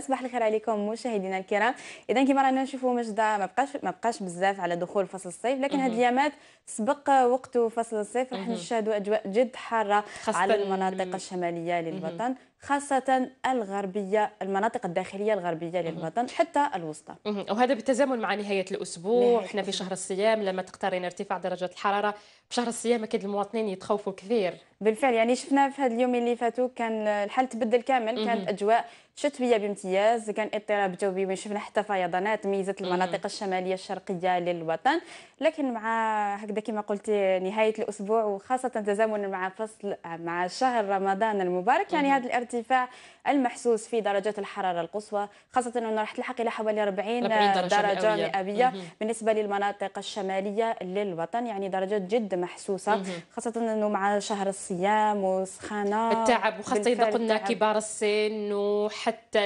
صباح الخير عليكم مشاهدينا الكرام اذا كما رانا نشوفوا مجد ما بقاش ما بقاش بزاف على دخول فصل الصيف لكن هذه الايامات سبق وقت فصل الصيف راح نشاهدوا اجواء جد حاره على المناطق الشماليه للوطن خاصة الغربية المناطق الداخلية الغربية للوطن حتى الوسطى وهذا بالتزامن مع نهاية الأسبوع نهاية احنا في شهر الصيام لما تقترن ارتفاع درجة الحرارة في شهر الصيام أكيد المواطنين يتخوفوا كثير بالفعل يعني شفنا في هذا اليوم اللي فاتوا كان الحال تبدل كامل كانت أجواء شتوية بامتياز كان اضطراب جوي وشفنا حتى فيضانات ميزت المناطق الشمالية الشرقية للوطن لكن مع هكذا كما قلت نهاية الأسبوع وخاصة تزامنا مع فصل مع شهر رمضان المبارك يعني هذا الارتفاع الارتفاع المحسوس في درجات الحراره القصوى خاصه انه راح تلحق الى حوالي 40, درجه, مئويه بالنسبه للمناطق الشماليه للوطن يعني درجات جد محسوسه خاصه انه مع شهر الصيام وسخانة التعب وخاصه اذا قلنا كبار السن وحتى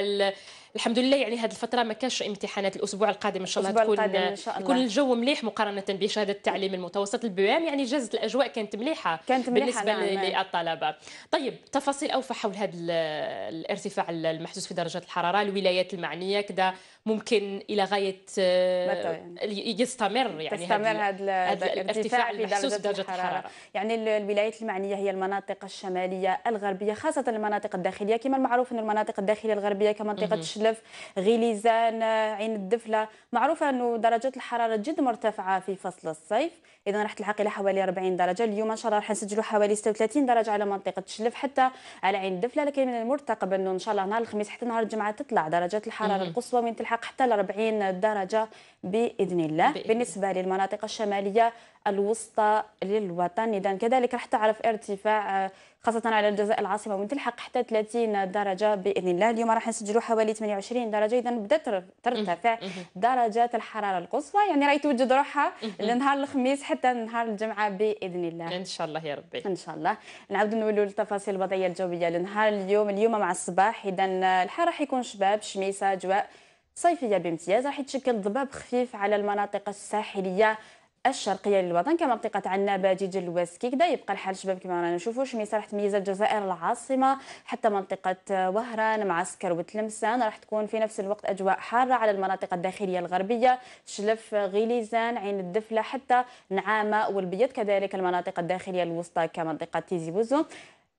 الحمد لله يعني هذه الفتره ما كانش امتحانات الاسبوع القادم ان شاء الله تكون إن شاء الله. يكون الجو مليح مقارنه بشهاده التعليم المتوسط البوام يعني جازت الاجواء كانت مليحه كانت مليحه بالنسبه نعم. للطلبه طيب تفاصيل اوفى حول هذا الارتفاع المحسوس في درجات الحراره الولايات المعنيه كذا ممكن الى غايه يعني. يستمر يعني تستمر هذا الارتفاع في درجه, درجة الحرارة. الحراره يعني الولايات المعنيه هي المناطق الشماليه الغربيه خاصه المناطق الداخليه كما المعروف ان المناطق الداخليه الغربيه كمنطقه تلف غليزان عين الدفله معروفه انه درجات الحراره جد مرتفعه في فصل الصيف اذا راح تلحق الى حوالي 40 درجه اليوم ان شاء الله راح نسجلوا حوالي 36 درجه على منطقه تشلف حتى على عين الدفله لكن من المرتقب انه ان شاء الله نهار الخميس حتى نهار الجمعه تطلع درجات الحراره القصوى وين تلحق حتى ل 40 درجه باذن الله بإذن. بالنسبه للمناطق الشماليه الوسطى للوطن اذا كذلك راح تعرف ارتفاع آه، خاصه على الجزائر العاصمه تلحق حتى 30 درجه باذن الله اليوم راح نسجلوا حوالي 28 درجه اذا بدات ترتفع درجات الحراره القصوى يعني راهي توجد روحها لنهار الخميس حتى نهار الجمعه باذن الله ان شاء الله يا ربي ان شاء الله نعاود نولوا للتفاصيل الوضعيه الجويه لنهار اليوم اليوم مع الصباح اذا آه، الحال راح يكون شباب شميسه جواء صيفيه بامتياز راح يتشكل ضباب خفيف على المناطق الساحليه الشرقيه للوطن كمنطقه عنابه جيجل الواسكي كدا يبقى الحال شباب كما رانا نشوفوا شميسه راح تميز الجزائر العاصمه حتى منطقه وهران معسكر وتلمسان راح تكون في نفس الوقت اجواء حاره على المناطق الداخليه الغربيه شلف غليزان عين الدفله حتى نعامه والبيض كذلك المناطق الداخليه الوسطى كمنطقه تيزي بوزو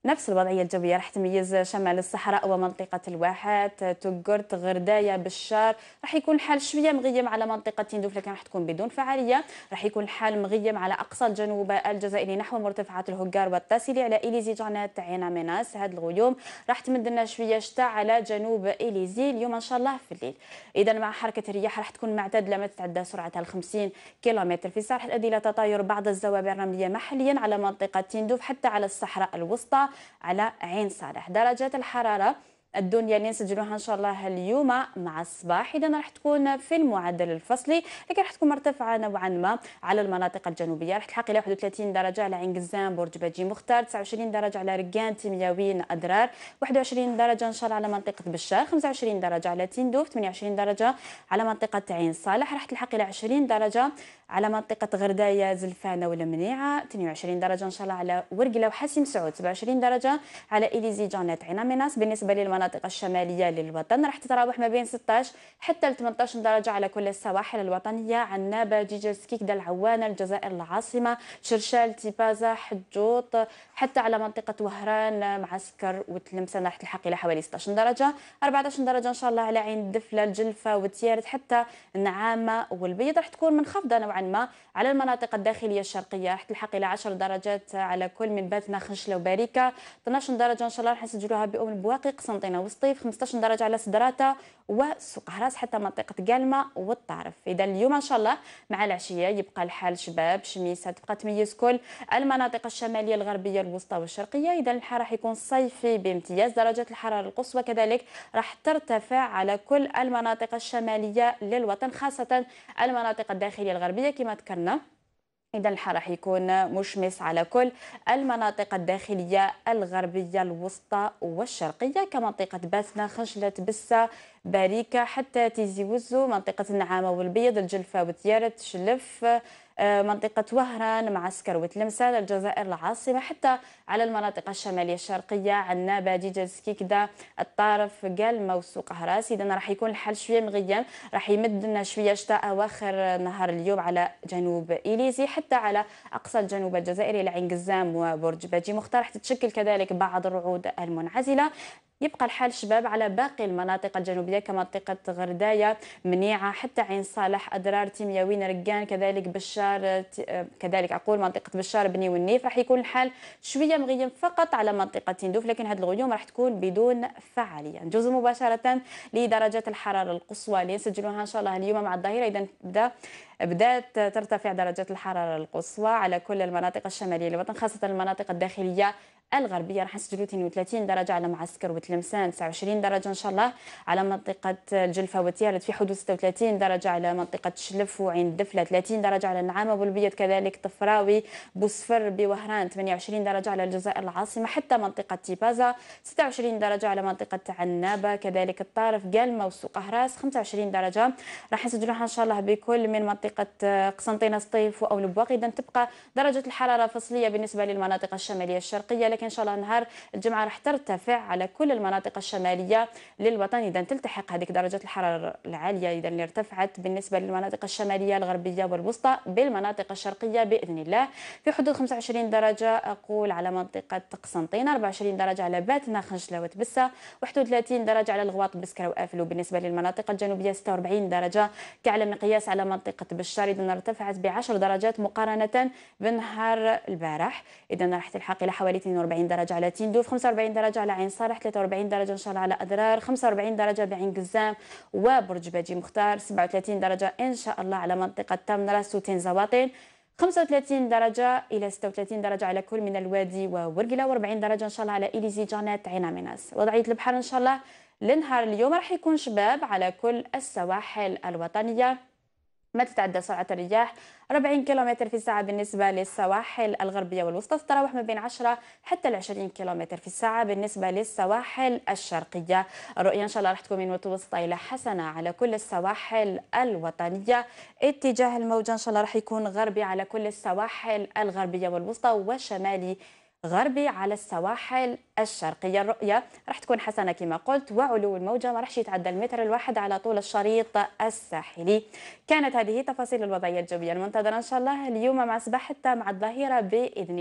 نفس الوضعية الجوية راح تميز شمال الصحراء ومنطقة الواحات تقرت غرداية بالشار راح يكون الحال شوية مغيم على منطقة تندوف لكن راح تكون بدون فعالية راح يكون الحال مغيم على أقصى الجنوب الجزائري نحو مرتفعات الهجار والتاسيلي على إليزي جانات عين مناس هاد الغيوم راح تمد لنا شوية شتاء على جنوب إليزي اليوم إن شاء الله في الليل إذا مع حركة الرياح راح تكون معتدلة ما تتعدى سرعتها 50 كيلومتر في الساعة راح تؤدي إلى تطاير بعض الزوابع الرملية محليا على منطقة تندوف حتى على الصحراء الوسطى على عين صالح درجة الحرارة الدنيا اللي نسجلوها ان شاء الله اليوم مع الصباح اذا راح تكون في المعدل الفصلي لكن راح تكون مرتفعه نوعا ما على المناطق الجنوبيه راح تلحق الى 31 درجه على عين قزام برج باجي مختار 29 درجه على رقان تيمياوين اضرار 21 درجه ان شاء الله على منطقه بشار 25 درجه على تندوف 28 درجه على منطقه عين صالح راح تلحق الى 20 درجه على منطقه غردايه زلفانه والمنيعه 22 درجه ان شاء الله على ورقله وحاسم سعود 27 درجه على اليزي جانيت عين مناس بالنسبه للمناطق المناطق الشمالية للوطن راح تتراوح ما بين 16 حتى 18 درجة على كل السواحل الوطنية عنابة جيجل دا العوانة الجزائر العاصمة شرشال تيبازا حجوط حتى على منطقة وهران معسكر وتلمسان راح تلحق إلى حوالي 16 درجة 14 درجة إن شاء الله على عين الدفلة الجلفة وتيارت حتى النعامة والبيض راح تكون منخفضة نوعا ما على المناطق الداخلية الشرقية راح تلحق إلى 10 درجات على كل من باتنا خنشلة وباريكة 12 درجة إن شاء الله راح نسجلوها بأم البواقي قسنطين مارطينا والسطيف 15 درجه على سدراتا وسوق هراس حتى منطقه قالمه والطارف اذا اليوم ان شاء الله مع العشيه يبقى الحال شباب شميسه تبقى تميز كل المناطق الشماليه الغربيه الوسطى والشرقيه اذا الحال راح يكون صيفي بامتياز درجات الحراره القصوى كذلك راح ترتفع على كل المناطق الشماليه للوطن خاصه المناطق الداخليه الغربيه كما ذكرنا إذا الحر راح يكون مشمس على كل المناطق الداخلية الغربية الوسطى والشرقية كمنطقة باسنا خجلة بسة باريكا حتى تيزي وزو منطقة النعامة والبيض الجلفة وتيارة شلف آه، منطقة وهران معسكر وتلمسة الجزائر العاصمة حتى على المناطق الشمالية الشرقية عنابة ديجاز سكيكدا الطارف قال وسوق هراس إذا راح يكون الحال شوية مغيم راح يمد لنا شوية شتاء أواخر نهار اليوم على جنوب إليزي حتى على أقصى الجنوب الجزائري لعين قزام وبرج باجي مختار راح تتشكل كذلك بعض الرعود المنعزلة يبقى الحال شباب على باقي المناطق الجنوبيه كمنطقه غردايه منيعه حتى عين صالح ادرار تيمياوين رجان كذلك بشار كذلك اقول منطقه بشار بني والنيف راح يكون الحال شويه مغيم فقط على منطقه تندوف لكن هذه الغيوم راح تكون بدون فعاليه نجوز مباشره لدرجات الحراره القصوى اللي نسجلوها ان شاء الله اليوم مع الظهيره اذا بدا بدات ترتفع درجات الحراره القصوى على كل المناطق الشماليه للوطن خاصه المناطق الداخليه الغربيه راح نسجلوا 32 درجه على معسكر وتلمسان 29 درجه ان شاء الله على منطقه الجلفه وتيارت في حدود 36 درجه على منطقه شلف وعين دفله 30 درجه على النعامه والبيض كذلك طفراوي بوسفر بوهران 28 درجه على الجزائر العاصمه حتى منطقه تيبازا 26 درجه على منطقه عنابه كذلك الطارف قالمه وسوق هراس 25 درجه راح نسجلوها ان شاء الله بكل من منطقه آه، قسنطينه سطيف او لبواق اذا تبقى درجه الحراره فصليه بالنسبه للمناطق الشماليه الشرقيه لكن ان شاء الله نهار الجمعه راح ترتفع على كل المناطق الشماليه للوطن اذا تلتحق هذيك درجات الحراره العاليه اذا اللي ارتفعت بالنسبه للمناطق الشماليه الغربيه والوسطى بالمناطق الشرقيه باذن الله في حدود 25 درجه اقول على منطقه قسنطينه 24 درجه على باتنا خنجله وتبسه 31 درجه على الغواط بسكره وافلو بالنسبه للمناطق الجنوبيه 46 درجه كعلى مقياس على منطقه بشار اذا ارتفعت ب 10 درجات مقارنه بنهار البارح اذا راح تلحق الى حوالي 42 45 درجه على تندوف 45 درجه على عين صالح 43 درجه ان شاء الله على اضرار 45 درجه بعين قزام وبرج باجي مختار 37 درجه ان شاء الله على منطقه تمنراس وتين زواطين 35 درجة إلى 36 درجة على كل من الوادي وورقلة و40 درجة إن شاء الله على إليزي جانات عين ميناس وضعية البحر إن شاء الله لنهار اليوم راح يكون شباب على كل السواحل الوطنية ما تتعدى سرعة الرياح 40 كم في الساعة بالنسبة للسواحل الغربية والوسطى تتراوح ما بين 10 حتى ل 20 كم في الساعة بالنسبة للسواحل الشرقية الرؤية إن شاء الله راح تكون من متوسطة إلى حسنة على كل السواحل الوطنية اتجاه الموجة إن شاء الله راح يكون غربي على كل السواحل الغربية والوسطى وشمالي غربي على السواحل الشرقية الرؤية راح تكون حسنة كما قلت وعلو الموجة ما راحش يتعدى المتر الواحد على طول الشريط الساحلي كانت هذه تفاصيل الوضعية الجوية المنتظرة إن شاء الله اليوم مع صباح التام مع الظهيرة بإذن